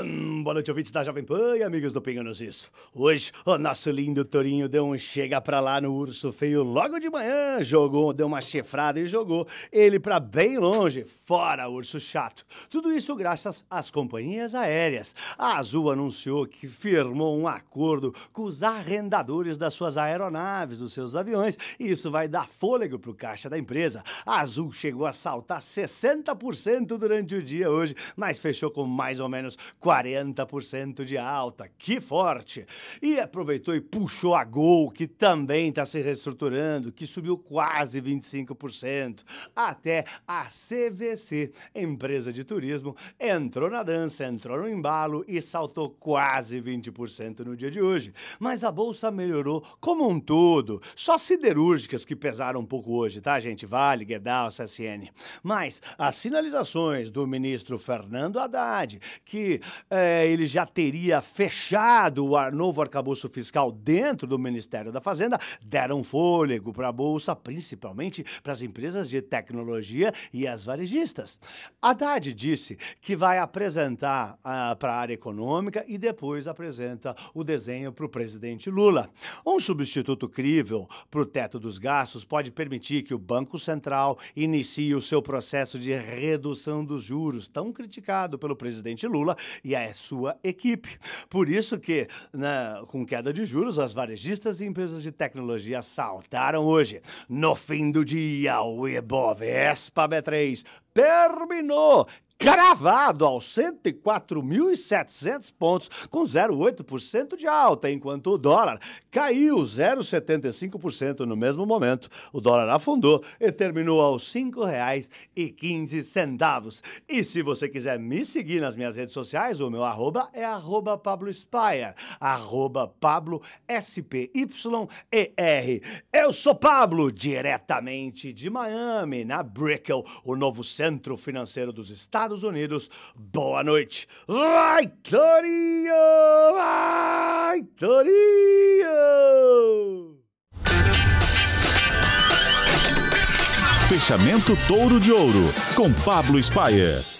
Hum, boa noite, ouvintes da Jovem Pan e amigos do Pingo nos Isso. Hoje, o nosso lindo Torinho deu um chega pra lá no Urso Feio logo de manhã. Jogou, deu uma chifrada e jogou ele pra bem longe. Fora, Urso Chato. Tudo isso graças às companhias aéreas. A Azul anunciou que firmou um acordo com os arrendadores das suas aeronaves, dos seus aviões. E isso vai dar fôlego pro caixa da empresa. A Azul chegou a saltar 60% durante o dia hoje, mas fechou com mais ou menos 40%. 40% de alta, que forte! E aproveitou e puxou a Gol, que também está se reestruturando, que subiu quase 25%, até a CVC, empresa de turismo, entrou na dança, entrou no embalo e saltou quase 20% no dia de hoje. Mas a bolsa melhorou como um todo, só siderúrgicas que pesaram um pouco hoje, tá, gente? Vale, Guedal, CSN. Mas as sinalizações do ministro Fernando Haddad, que é, ele já teria fechado o novo arcabouço fiscal dentro do Ministério da Fazenda, deram fôlego para a Bolsa, principalmente para as empresas de tecnologia e as varejistas. Haddad disse que vai apresentar ah, para a área econômica e depois apresenta o desenho para o presidente Lula. Um substituto crível para o teto dos gastos pode permitir que o Banco Central inicie o seu processo de redução dos juros, tão criticado pelo presidente Lula, e a sua equipe. Por isso que, na, com queda de juros, as varejistas e empresas de tecnologia saltaram hoje. No fim do dia, o Ibovespa B3 terminou cravado aos 104.700 pontos, com 0,8% de alta, enquanto o dólar caiu 0,75% no mesmo momento. O dólar afundou e terminou aos R$ 5,15. E se você quiser me seguir nas minhas redes sociais, o meu arroba é arroba Pablo Spire, arroba Pablo S-P-Y-E-R. Eu sou Pablo, diretamente de Miami, na Brickell, o novo centro financeiro dos Estados Estados Unidos. Boa noite. Vai, Torinho! Torinho! Fechamento Touro de Ouro, com Pablo Spaia.